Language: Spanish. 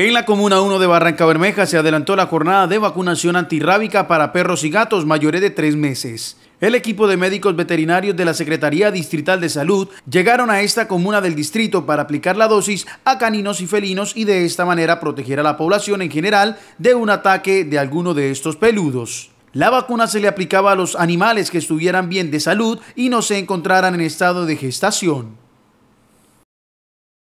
En la Comuna 1 de Barranca Bermeja se adelantó la jornada de vacunación antirrábica para perros y gatos mayores de tres meses. El equipo de médicos veterinarios de la Secretaría Distrital de Salud llegaron a esta comuna del distrito para aplicar la dosis a caninos y felinos y de esta manera proteger a la población en general de un ataque de alguno de estos peludos. La vacuna se le aplicaba a los animales que estuvieran bien de salud y no se encontraran en estado de gestación.